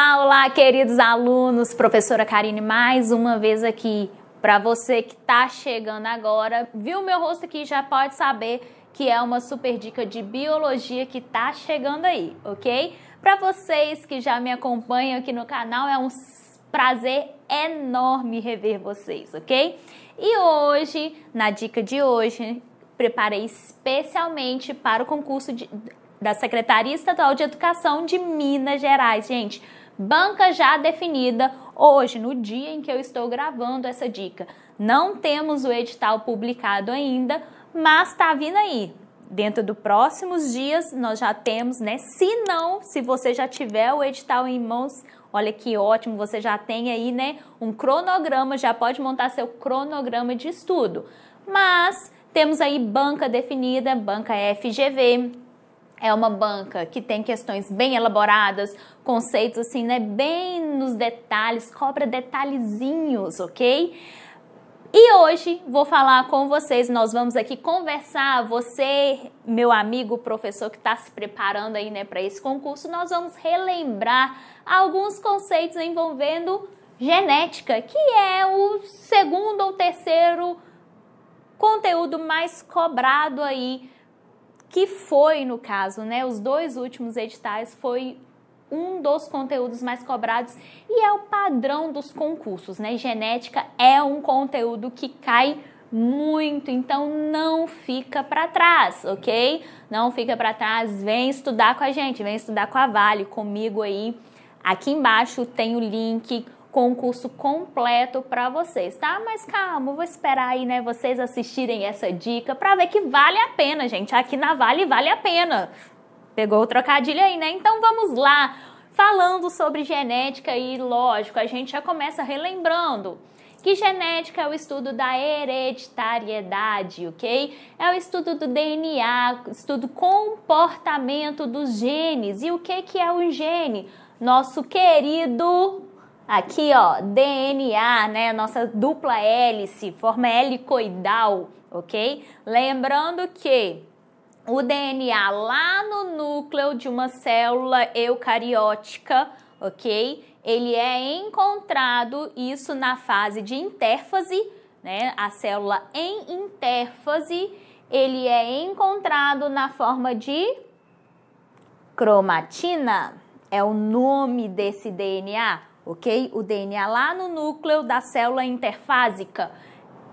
Olá, olá, queridos alunos, professora Karine, mais uma vez aqui. Para você que está chegando agora, viu meu rosto aqui, já pode saber que é uma super dica de biologia que está chegando aí, ok? Para vocês que já me acompanham aqui no canal, é um prazer enorme rever vocês, ok? E hoje, na dica de hoje, preparei especialmente para o concurso de, da Secretaria Estadual de Educação de Minas Gerais, gente banca já definida hoje, no dia em que eu estou gravando essa dica. Não temos o edital publicado ainda, mas está vindo aí. Dentro dos próximos dias nós já temos, né? Se não, se você já tiver o edital em mãos, olha que ótimo, você já tem aí, né, um cronograma, já pode montar seu cronograma de estudo. Mas temos aí banca definida, banca FGV, é uma banca que tem questões bem elaboradas, conceitos assim, né, bem nos detalhes, cobra detalhezinhos, ok? E hoje vou falar com vocês, nós vamos aqui conversar, você, meu amigo professor que está se preparando aí, né, para esse concurso, nós vamos relembrar alguns conceitos envolvendo genética, que é o segundo ou terceiro conteúdo mais cobrado aí que foi, no caso, né, os dois últimos editais foi um dos conteúdos mais cobrados e é o padrão dos concursos, né? Genética é um conteúdo que cai muito, então não fica para trás, ok? Não fica para trás, vem estudar com a gente, vem estudar com a Vale, comigo aí. Aqui embaixo tem o link com o curso completo para vocês, tá? Mas calma, vou esperar aí, né, vocês assistirem essa dica para ver que vale a pena, gente. Aqui na Vale vale a pena. Pegou o trocadilho aí, né? Então vamos lá. Falando sobre genética e lógico, a gente já começa relembrando que genética é o estudo da hereditariedade, ok? É o estudo do DNA, estudo do comportamento dos genes. E o que, que é o gene? Nosso querido Aqui, ó, DNA, né? Nossa dupla hélice, forma helicoidal, ok? Lembrando que o DNA lá no núcleo de uma célula eucariótica, ok? Ele é encontrado isso na fase de intérfase, né? A célula em intérfase, ele é encontrado na forma de cromatina. É o nome desse DNA ok? O DNA lá no núcleo da célula interfásica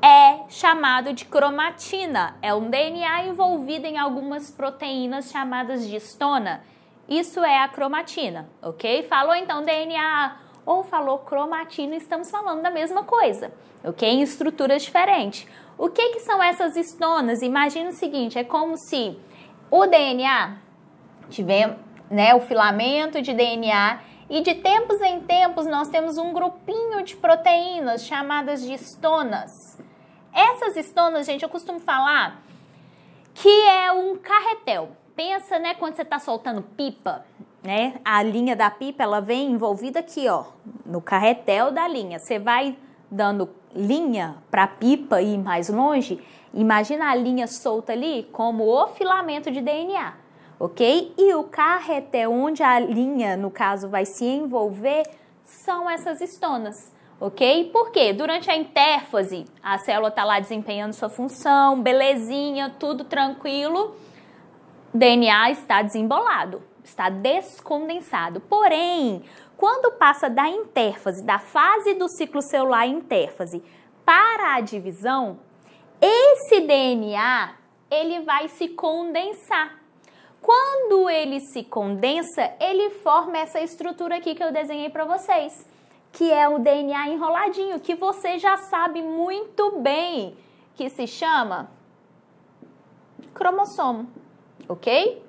é chamado de cromatina. É um DNA envolvido em algumas proteínas chamadas de histona. Isso é a cromatina, ok? Falou então DNA ou falou cromatina, estamos falando da mesma coisa, ok? Em estruturas diferentes. O que, que são essas histonas? Imagina o seguinte: é como se o DNA tiver né, o filamento de DNA e de tempos em tempos nós temos um grupinho de proteínas chamadas de estonas. Essas estonas, gente, eu costumo falar que é um carretel. Pensa, né, quando você está soltando pipa, né? A linha da pipa ela vem envolvida aqui, ó, no carretel da linha. Você vai dando linha para a pipa ir mais longe. Imagina a linha solta ali como o filamento de DNA ok? E o carretel, onde a linha, no caso, vai se envolver, são essas estonas, ok? Porque durante a intérfase, a célula está lá desempenhando sua função, belezinha, tudo tranquilo, o DNA está desembolado, está descondensado. Porém, quando passa da intérfase, da fase do ciclo celular intérfase, para a divisão, esse DNA ele vai se condensar. Quando ele se condensa, ele forma essa estrutura aqui que eu desenhei para vocês, que é o DNA enroladinho, que você já sabe muito bem, que se chama cromossomo, ok?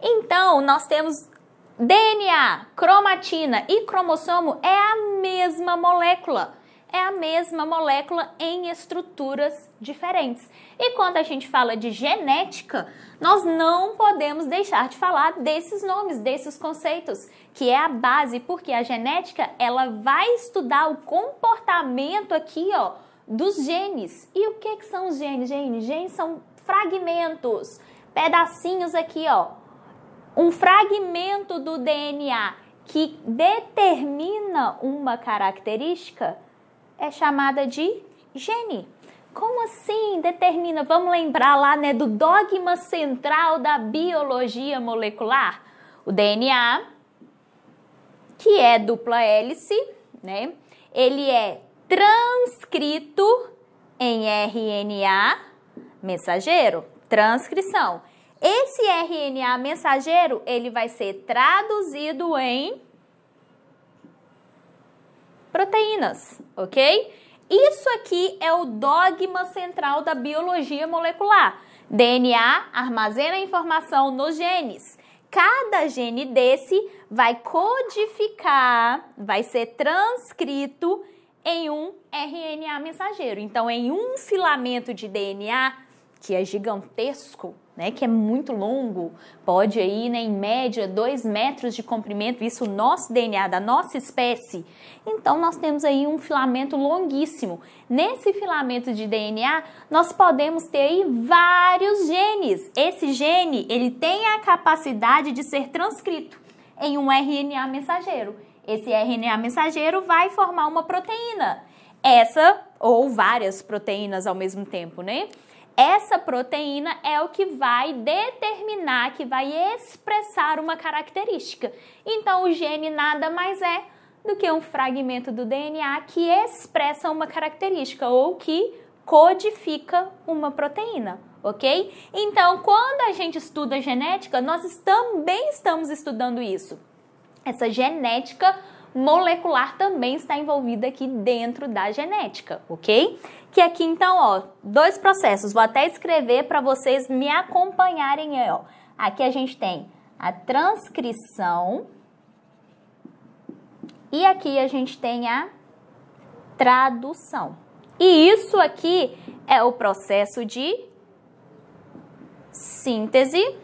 Então, nós temos DNA, cromatina e cromossomo é a mesma molécula é a mesma molécula em estruturas diferentes. E quando a gente fala de genética, nós não podemos deixar de falar desses nomes, desses conceitos, que é a base, porque a genética, ela vai estudar o comportamento aqui, ó, dos genes. E o que que são os genes? Genes, genes são fragmentos, pedacinhos aqui, ó. Um fragmento do DNA que determina uma característica é chamada de gene. Como assim determina? Vamos lembrar lá né, do dogma central da biologia molecular? O DNA, que é dupla hélice, né? Ele é transcrito em RNA mensageiro, transcrição. Esse RNA mensageiro, ele vai ser traduzido em proteínas, ok? Isso aqui é o dogma central da biologia molecular. DNA armazena informação nos genes. Cada gene desse vai codificar, vai ser transcrito em um RNA mensageiro. Então, em um filamento de DNA, que é gigantesco, né, que é muito longo, pode aí, né, em média, 2 metros de comprimento, isso nosso DNA, da nossa espécie. Então, nós temos aí um filamento longuíssimo. Nesse filamento de DNA, nós podemos ter aí vários genes. Esse gene, ele tem a capacidade de ser transcrito em um RNA mensageiro. Esse RNA mensageiro vai formar uma proteína. Essa ou várias proteínas ao mesmo tempo, né? Essa proteína é o que vai determinar, que vai expressar uma característica. Então, o gene nada mais é do que um fragmento do DNA que expressa uma característica ou que codifica uma proteína, ok? Então, quando a gente estuda genética, nós também estamos estudando isso. Essa genética molecular também está envolvida aqui dentro da genética, ok? que aqui então, ó, dois processos. Vou até escrever para vocês me acompanharem, ó. Aqui a gente tem a transcrição e aqui a gente tem a tradução. E isso aqui é o processo de síntese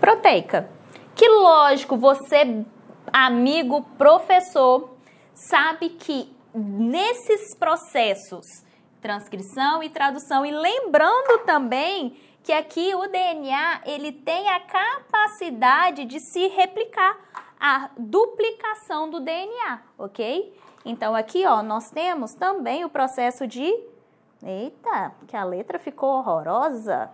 proteica. Que lógico, você, amigo professor, sabe que nesses processos, transcrição e tradução. E lembrando também que aqui o DNA ele tem a capacidade de se replicar, a duplicação do DNA, ok? Então aqui ó, nós temos também o processo de, eita, que a letra ficou horrorosa,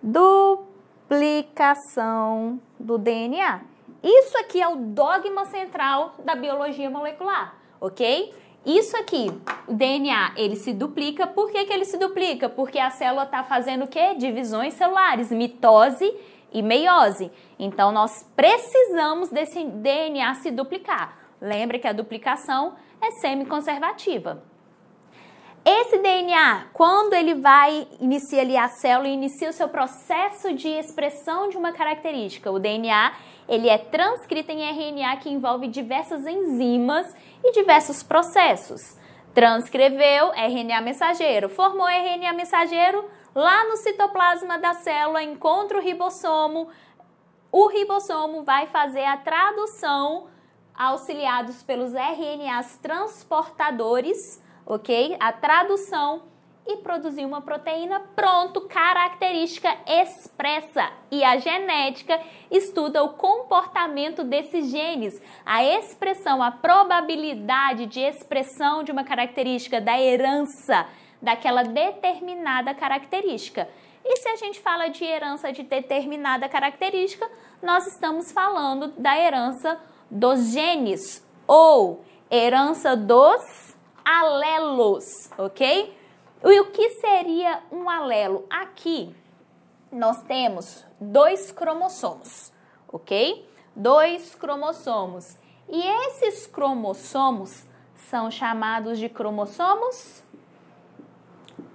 duplicação do DNA. Isso aqui é o dogma central da biologia molecular, ok? Isso aqui, o DNA, ele se duplica. Por que, que ele se duplica? Porque a célula está fazendo o quê? Divisões celulares, mitose e meiose. Então, nós precisamos desse DNA se duplicar. Lembra que a duplicação é semiconservativa. Esse DNA, quando ele vai iniciar ali a célula, e inicia o seu processo de expressão de uma característica. O DNA, ele é transcrito em RNA que envolve diversas enzimas e diversos processos. Transcreveu RNA mensageiro, formou RNA mensageiro lá no citoplasma da célula, encontra o ribossomo. O ribossomo vai fazer a tradução auxiliados pelos RNAs transportadores, ok? A tradução e produzir uma proteína, pronto, característica expressa. E a genética estuda o comportamento desses genes, a expressão, a probabilidade de expressão de uma característica, da herança daquela determinada característica. E se a gente fala de herança de determinada característica, nós estamos falando da herança dos genes ou herança dos alelos, ok? E o que seria um alelo? Aqui nós temos dois cromossomos, ok? Dois cromossomos. E esses cromossomos são chamados de cromossomos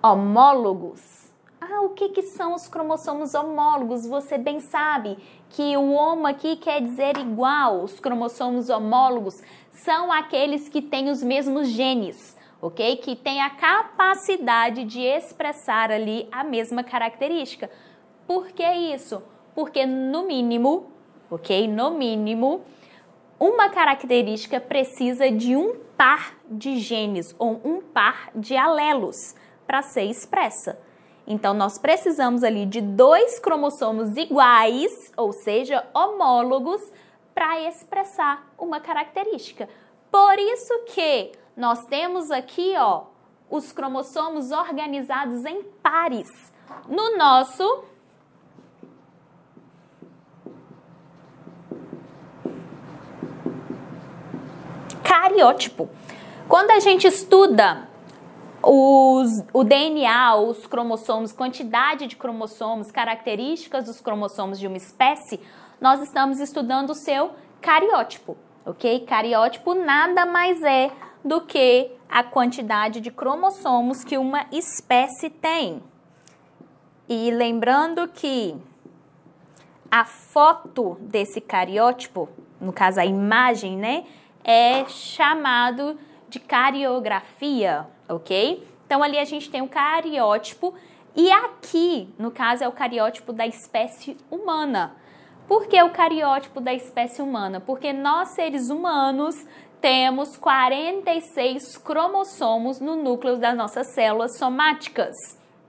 homólogos. Ah, o que, que são os cromossomos homólogos? Você bem sabe que o homo aqui quer dizer igual. Os cromossomos homólogos são aqueles que têm os mesmos genes ok? Que tem a capacidade de expressar ali a mesma característica. Por que isso? Porque no mínimo, ok? No mínimo, uma característica precisa de um par de genes ou um par de alelos para ser expressa. Então, nós precisamos ali de dois cromossomos iguais, ou seja, homólogos, para expressar uma característica. Por isso que nós temos aqui, ó, os cromossomos organizados em pares. No nosso cariótipo. Quando a gente estuda os, o DNA, os cromossomos, quantidade de cromossomos, características dos cromossomos de uma espécie, nós estamos estudando o seu cariótipo, ok? Cariótipo nada mais é do que a quantidade de cromossomos que uma espécie tem. E lembrando que a foto desse cariótipo, no caso a imagem, né, é chamado de cariografia, ok? Então ali a gente tem o cariótipo e aqui, no caso, é o cariótipo da espécie humana. Por que o cariótipo da espécie humana? Porque nós, seres humanos, temos 46 cromossomos no núcleo das nossas células somáticas,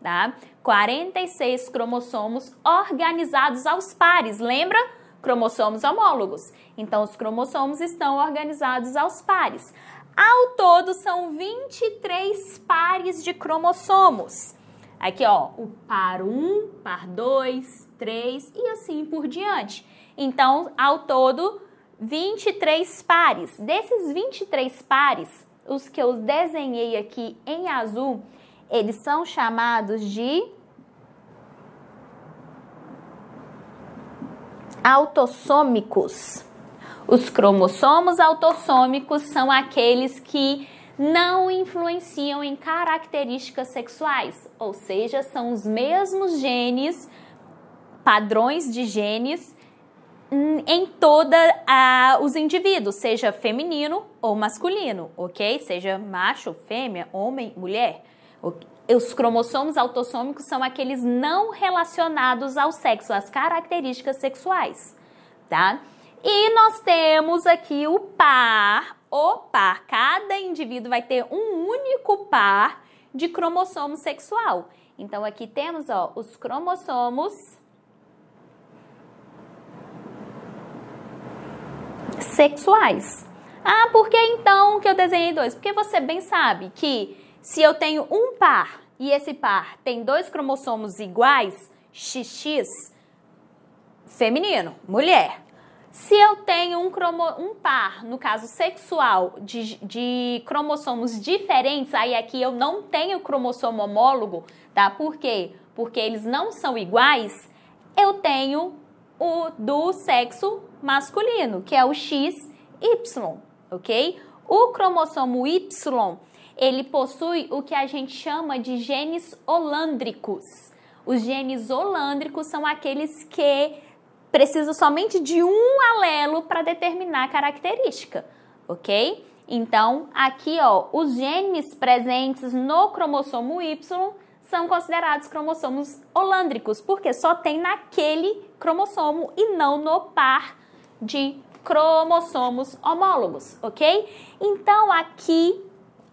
tá? 46 cromossomos organizados aos pares, lembra? Cromossomos homólogos. Então, os cromossomos estão organizados aos pares. Ao todo, são 23 pares de cromossomos. Aqui, ó, o par 1, par 2, 3 e assim por diante. Então, ao todo, 23 pares. Desses 23 pares, os que eu desenhei aqui em azul, eles são chamados de autossômicos. Os cromossomos autossômicos são aqueles que não influenciam em características sexuais, ou seja, são os mesmos genes, padrões de genes Hum, em toda a, os indivíduos, seja feminino ou masculino, ok? Seja macho, fêmea, homem, mulher. Os cromossomos autossômicos são aqueles não relacionados ao sexo, às características sexuais, tá? E nós temos aqui o par, o par. Cada indivíduo vai ter um único par de cromossomo sexual. Então aqui temos ó, os cromossomos sexuais. Ah, por que então que eu desenhei dois? Porque você bem sabe que se eu tenho um par e esse par tem dois cromossomos iguais, XX, feminino, mulher. Se eu tenho um, cromo, um par, no caso sexual, de, de cromossomos diferentes, aí aqui eu não tenho cromossomo homólogo, tá? Por quê? Porque eles não são iguais, eu tenho o do sexo masculino, que é o XY, ok? O cromossomo Y, ele possui o que a gente chama de genes holândricos. Os genes holândricos são aqueles que precisam somente de um alelo para determinar a característica, ok? Então, aqui, ó, os genes presentes no cromossomo Y são considerados cromossomos holândricos, porque só tem naquele cromossomo e não no par de cromossomos homólogos, ok? Então aqui.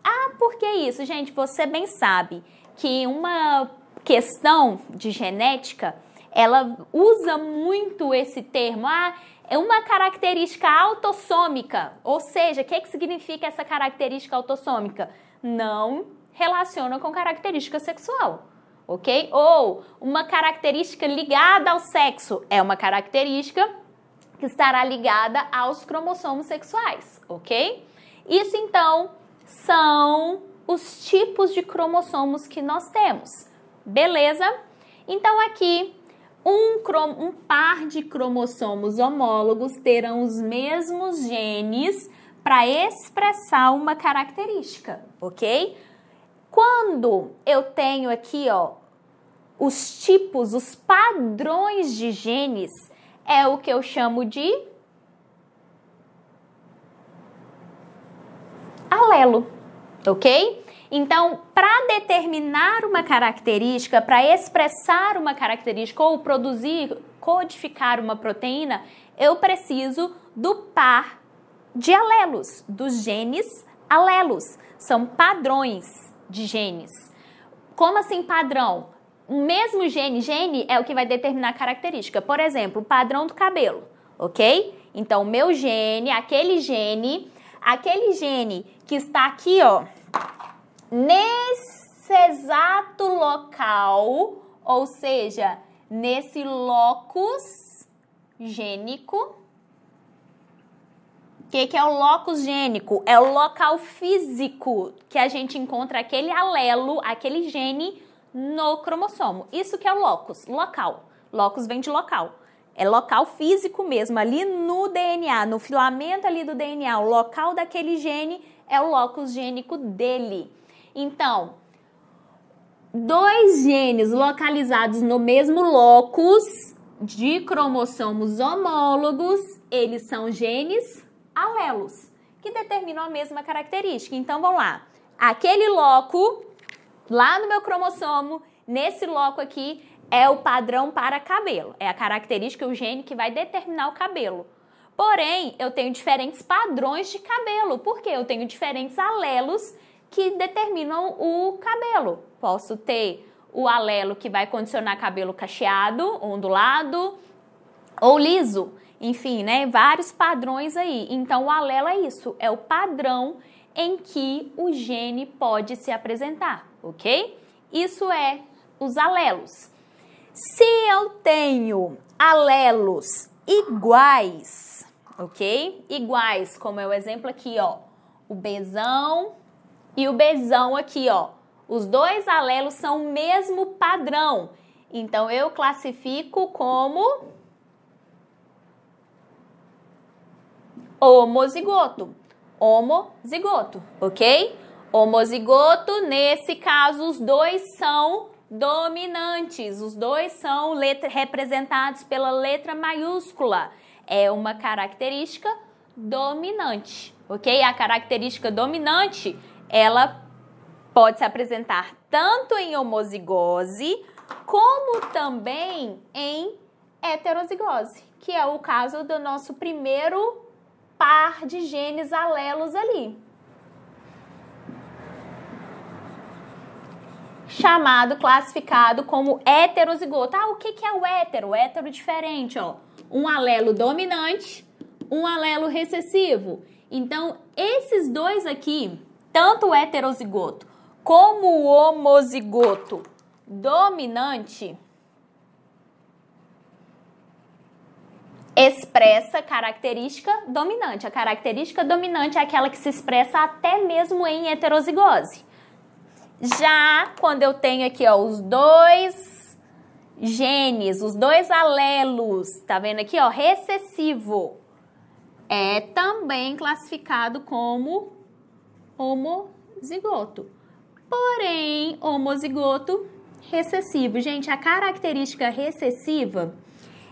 Ah, por que isso? Gente, você bem sabe que uma questão de genética ela usa muito esse termo. Ah, é uma característica autossômica. Ou seja, o que, que significa essa característica autossômica? Não relaciona com característica sexual ok? Ou uma característica ligada ao sexo é uma característica que estará ligada aos cromossomos sexuais, ok? Isso então são os tipos de cromossomos que nós temos, beleza? Então aqui um, um, par de cromossomos homólogos terão os mesmos genes para expressar uma característica, ok? Quando eu tenho aqui, ó, os tipos, os padrões de genes, é o que eu chamo de alelo, ok? Então, para determinar uma característica, para expressar uma característica ou produzir, codificar uma proteína, eu preciso do par de alelos, dos genes alelos. São padrões de genes. Como assim padrão? o mesmo gene, gene é o que vai determinar a característica. Por exemplo, o padrão do cabelo, ok? Então, o meu gene, aquele gene, aquele gene que está aqui, ó, nesse exato local, ou seja, nesse locus gênico. O que, que é o locus gênico? É o local físico que a gente encontra aquele alelo, aquele gene no cromossomo. Isso que é o locus, local. Locus vem de local. É local físico mesmo, ali no DNA, no filamento ali do DNA, o local daquele gene é o locus gênico dele. Então, dois genes localizados no mesmo locus de cromossomos homólogos, eles são genes alelos, que determinam a mesma característica. Então, vamos lá. Aquele loco lá no meu cromossomo, nesse loco aqui, é o padrão para cabelo. É a característica, o gene que vai determinar o cabelo. Porém, eu tenho diferentes padrões de cabelo, porque eu tenho diferentes alelos que determinam o cabelo. Posso ter o alelo que vai condicionar cabelo cacheado, ondulado ou liso. Enfim, né? Vários padrões aí. Então, o alelo é isso, é o padrão em que o gene pode se apresentar, ok? Isso é os alelos. Se eu tenho alelos iguais, ok? Iguais, como é o exemplo aqui, ó, o Bzão e o Bzão aqui, ó. Os dois alelos são o mesmo padrão. Então eu classifico como homozigoto homozigoto, ok? Homozigoto, nesse caso, os dois são dominantes, os dois são letra, representados pela letra maiúscula. É uma característica dominante, ok? A característica dominante, ela pode se apresentar tanto em homozigose como também em heterozigose, que é o caso do nosso primeiro par de genes alelos ali. Chamado, classificado como heterozigoto. Ah, o que, que é o hétero? O hétero diferente, ó. Um alelo dominante, um alelo recessivo. Então, esses dois aqui, tanto o heterozigoto como o homozigoto dominante, expressa característica dominante. A característica dominante é aquela que se expressa até mesmo em heterozigose. Já quando eu tenho aqui ó, os dois genes, os dois alelos, tá vendo aqui, ó, recessivo, é também classificado como homozigoto. Porém, homozigoto recessivo. Gente, a característica recessiva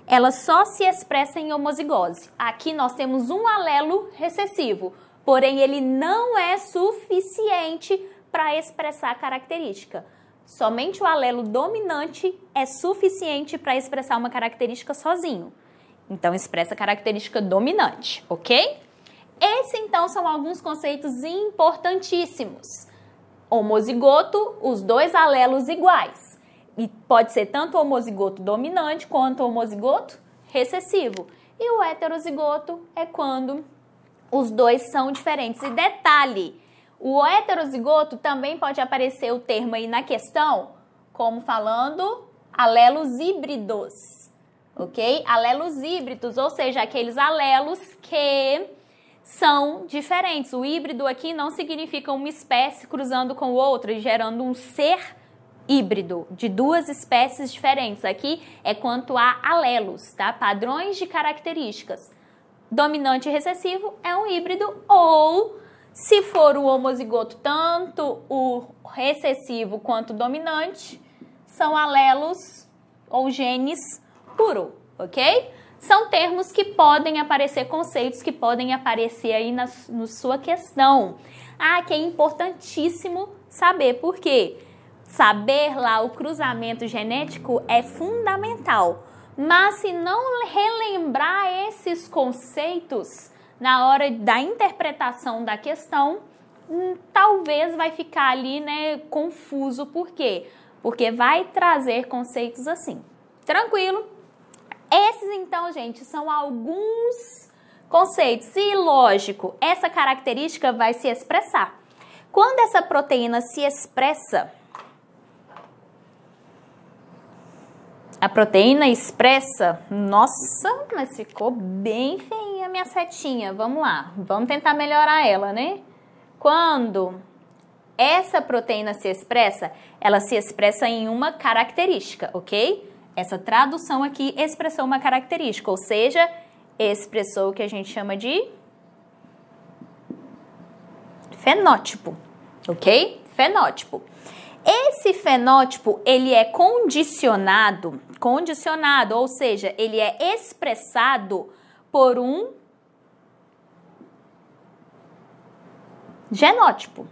ela só se expressa em homozigose. Aqui nós temos um alelo recessivo, porém ele não é suficiente para expressar a característica. Somente o alelo dominante é suficiente para expressar uma característica sozinho. Então expressa a característica dominante, ok? Esses então são alguns conceitos importantíssimos. Homozigoto, os dois alelos iguais e pode ser tanto o homozigoto dominante quanto o homozigoto recessivo. E o heterozigoto é quando os dois são diferentes. E detalhe, o heterozigoto também pode aparecer o termo aí na questão como falando alelos híbridos, ok? Alelos híbridos, ou seja, aqueles alelos que são diferentes. O híbrido aqui não significa uma espécie cruzando com outra e gerando um ser híbrido de duas espécies diferentes. Aqui é quanto a alelos, tá? Padrões de características. Dominante recessivo é um híbrido ou se for o homozigoto, tanto o recessivo quanto o dominante são alelos ou genes puro, ok? São termos que podem aparecer, conceitos que podem aparecer aí na, na sua questão. Ah, que é importantíssimo saber por quê? Saber lá o cruzamento genético é fundamental, mas se não relembrar esses conceitos na hora da interpretação da questão, hum, talvez vai ficar ali, né, confuso por quê? Porque vai trazer conceitos assim. Tranquilo? Esses então, gente, são alguns conceitos e lógico, essa característica vai se expressar. Quando essa proteína se expressa, a proteína expressa, nossa, mas ficou bem feinha a minha setinha. Vamos lá, vamos tentar melhorar ela, né? Quando essa proteína se expressa, ela se expressa em uma característica, ok? Essa tradução aqui expressou uma característica, ou seja, expressou o que a gente chama de fenótipo, ok? Fenótipo. Esse fenótipo, ele é condicionado, condicionado, ou seja, ele é expressado por um genótipo.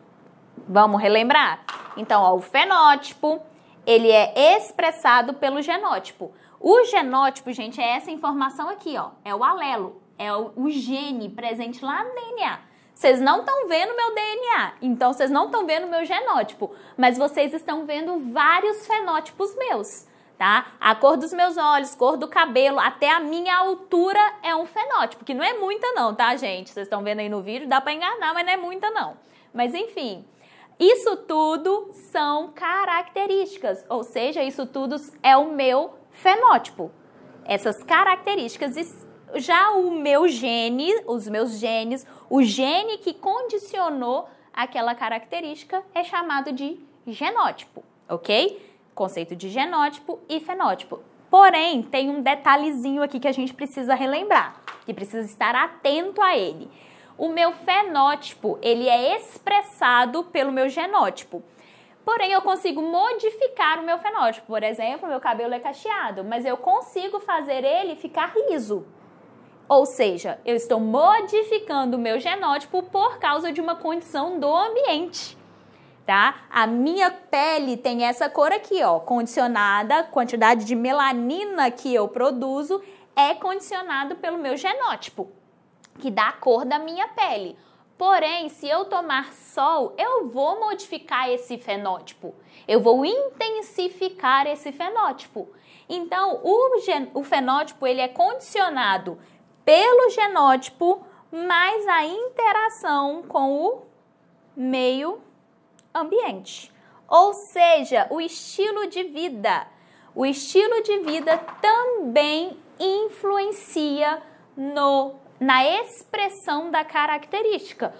Vamos relembrar? Então, ó, o fenótipo, ele é expressado pelo genótipo. O genótipo, gente, é essa informação aqui, ó, é o alelo, é o, o gene presente lá no DNA. Vocês não estão vendo meu DNA, então vocês não estão vendo meu genótipo, mas vocês estão vendo vários fenótipos meus tá? A cor dos meus olhos, cor do cabelo, até a minha altura é um fenótipo, que não é muita não, tá, gente? Vocês estão vendo aí no vídeo, dá para enganar, mas não é muita não. Mas enfim, isso tudo são características, ou seja, isso tudo é o meu fenótipo. Essas características já o meu gene, os meus genes, o gene que condicionou aquela característica é chamado de genótipo, ok? Conceito de genótipo e fenótipo. Porém, tem um detalhezinho aqui que a gente precisa relembrar, que precisa estar atento a ele. O meu fenótipo, ele é expressado pelo meu genótipo. Porém, eu consigo modificar o meu fenótipo. Por exemplo, meu cabelo é cacheado, mas eu consigo fazer ele ficar liso. Ou seja, eu estou modificando o meu genótipo por causa de uma condição do ambiente. Tá? A minha pele tem essa cor aqui, ó, condicionada, quantidade de melanina que eu produzo é condicionado pelo meu genótipo, que dá a cor da minha pele. Porém, se eu tomar sol, eu vou modificar esse fenótipo, eu vou intensificar esse fenótipo. Então, o, gen... o fenótipo ele é condicionado pelo genótipo mais a interação com o meio ambiente. Ou seja, o estilo de vida. O estilo de vida também influencia no, na expressão da característica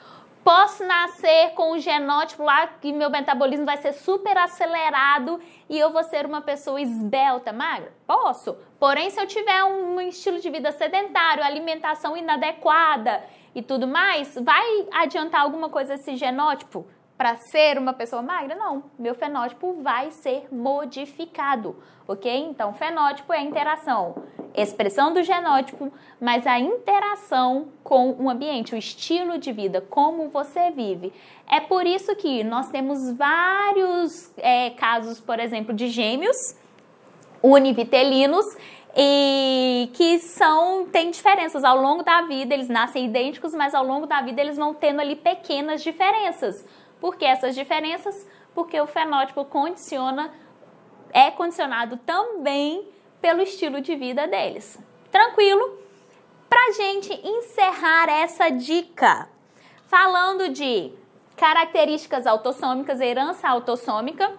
posso nascer com o genótipo lá que meu metabolismo vai ser super acelerado e eu vou ser uma pessoa esbelta, magra? Posso. Porém, se eu tiver um estilo de vida sedentário, alimentação inadequada e tudo mais, vai adiantar alguma coisa esse genótipo? para ser uma pessoa magra? Não, meu fenótipo vai ser modificado, ok? Então, fenótipo é a interação, expressão do genótipo, mas a interação com o ambiente, o estilo de vida, como você vive. É por isso que nós temos vários é, casos, por exemplo, de gêmeos univitelinos e que são tem diferenças ao longo da vida, eles nascem idênticos, mas ao longo da vida eles vão tendo ali pequenas diferenças. Por que essas diferenças? Porque o fenótipo condiciona, é condicionado também pelo estilo de vida deles. Tranquilo? Pra gente encerrar essa dica, falando de características autossômicas, herança autossômica,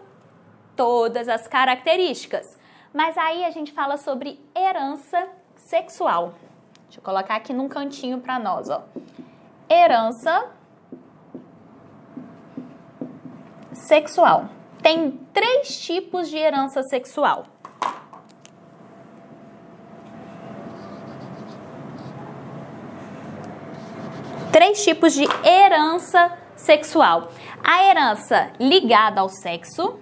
todas as características. Mas aí a gente fala sobre herança sexual. Deixa eu colocar aqui num cantinho para nós, ó. Herança sexual. Tem três tipos de herança sexual. Três tipos de herança sexual. A herança ligada ao sexo,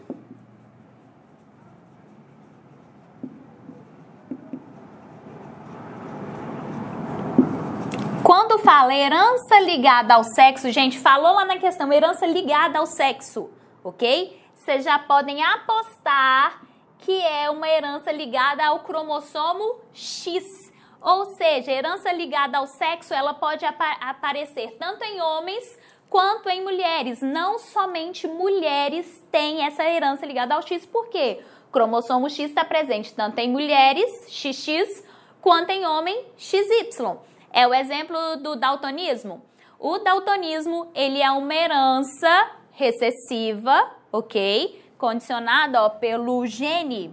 Quando fala herança ligada ao sexo, gente, falou lá na questão, herança ligada ao sexo ok? Vocês já podem apostar que é uma herança ligada ao cromossomo X. Ou seja, herança ligada ao sexo, ela pode aparecer tanto em homens quanto em mulheres. Não somente mulheres têm essa herança ligada ao X, por quê? cromossomo X está presente tanto em mulheres, XX, quanto em homem, XY. É o exemplo do daltonismo. O daltonismo, ele é uma herança recessiva, ok? Condicionada ó, pelo gene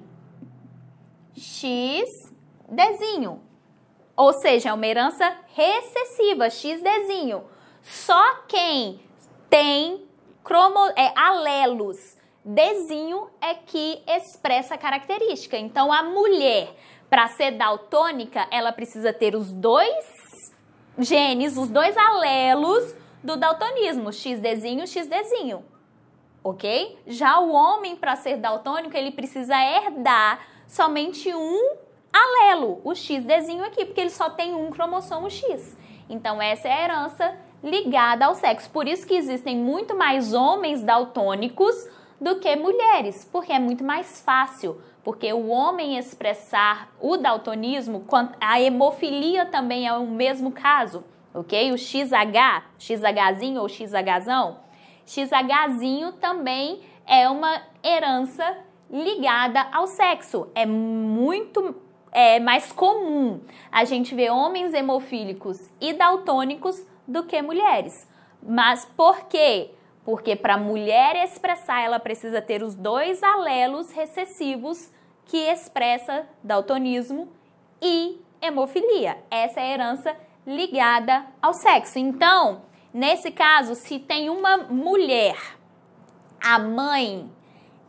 X desenho. Ou seja, é uma herança recessiva, X desenho. Só quem tem cromo, é, alelos desenho é que expressa a característica. Então, a mulher, para ser daltônica, ela precisa ter os dois genes, os dois alelos do daltonismo, xdzinho, xdzinho. OK? Já o homem para ser daltônico, ele precisa herdar somente um alelo, o xdzinho aqui, porque ele só tem um cromossomo X. Então essa é a herança ligada ao sexo. Por isso que existem muito mais homens daltônicos do que mulheres, porque é muito mais fácil, porque o homem expressar o daltonismo, a hemofilia também é o mesmo caso ok? O XH, XHzinho ou XHzão, XHzinho também é uma herança ligada ao sexo. É muito é, mais comum a gente ver homens hemofílicos e daltônicos do que mulheres. Mas por quê? Porque para a mulher expressar, ela precisa ter os dois alelos recessivos que expressa daltonismo e hemofilia. Essa é a herança ligada ao sexo. Então, nesse caso, se tem uma mulher, a mãe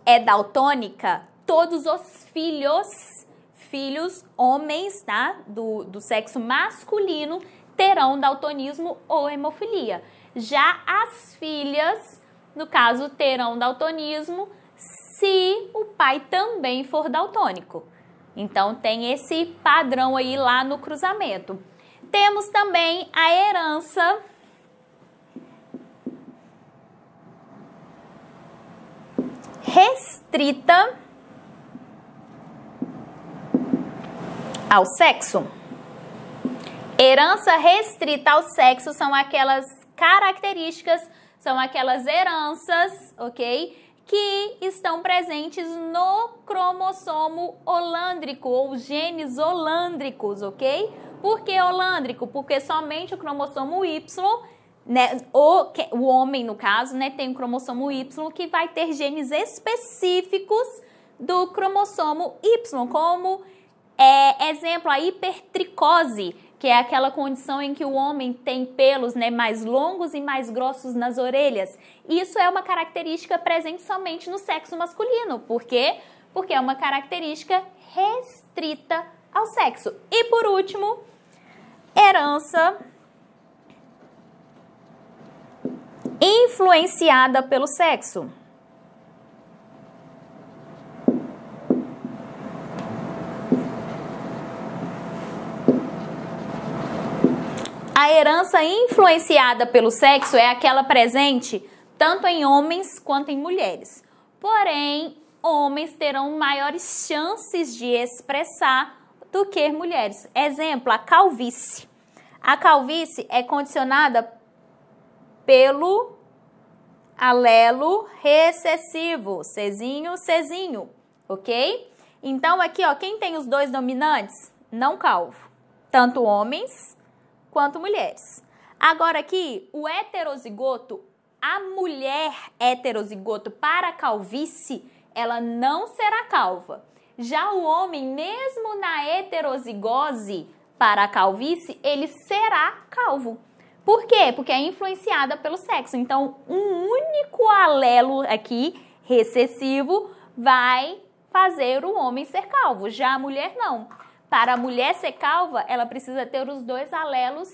é daltônica, todos os filhos, filhos homens, tá? Do, do sexo masculino, terão daltonismo ou hemofilia. Já as filhas, no caso, terão daltonismo se o pai também for daltônico. Então tem esse padrão aí lá no cruzamento. Temos também a herança restrita ao sexo. Herança restrita ao sexo são aquelas características, são aquelas heranças, ok? Que estão presentes no cromossomo holândrico ou genes holândricos, ok? Por que holândrico? Porque somente o cromossomo Y né, o, o homem, no caso, né, tem o cromossomo Y que vai ter genes específicos do cromossomo Y, como é, exemplo a hipertricose, que é aquela condição em que o homem tem pelos né, mais longos e mais grossos nas orelhas. Isso é uma característica presente somente no sexo masculino. Por quê? Porque é uma característica restrita ao sexo. E por último, herança influenciada pelo sexo. A herança influenciada pelo sexo é aquela presente tanto em homens quanto em mulheres. Porém, homens terão maiores chances de expressar do que mulheres. Exemplo, a calvície. A calvície é condicionada pelo alelo recessivo, Czinho, Czinho, ok? Então, aqui, ó, quem tem os dois dominantes? Não calvo. Tanto homens quanto mulheres. Agora aqui, o heterozigoto, a mulher heterozigoto para a calvície, ela não será calva. Já o homem, mesmo na heterozigose para a calvície, ele será calvo. Por quê? Porque é influenciada pelo sexo. Então, um único alelo aqui, recessivo, vai fazer o homem ser calvo. Já a mulher não. Para a mulher ser calva, ela precisa ter os dois alelos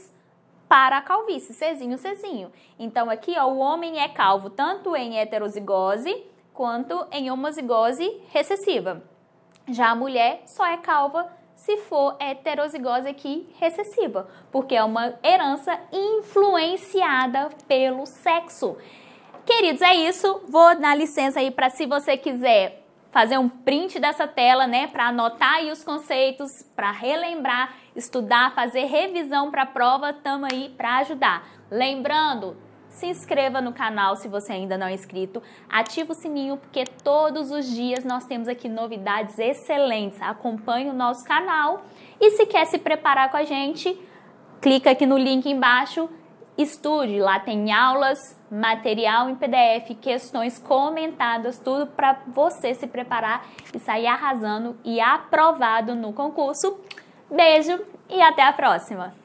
para a calvície, Czinho, Czinho. Então aqui, ó, o homem é calvo tanto em heterozigose quanto em homozigose recessiva. Já a mulher só é calva se for heterozigosa aqui recessiva, porque é uma herança influenciada pelo sexo. Queridos, é isso. Vou dar licença aí para se você quiser fazer um print dessa tela, né, para anotar aí os conceitos, para relembrar, estudar, fazer revisão para a prova, tamo aí para ajudar. Lembrando, se inscreva no canal se você ainda não é inscrito, ative o sininho porque todos os dias nós temos aqui novidades excelentes. Acompanhe o nosso canal e se quer se preparar com a gente, clica aqui no link embaixo, estude, lá tem aulas, material em PDF, questões comentadas, tudo para você se preparar e sair arrasando e aprovado no concurso. Beijo e até a próxima!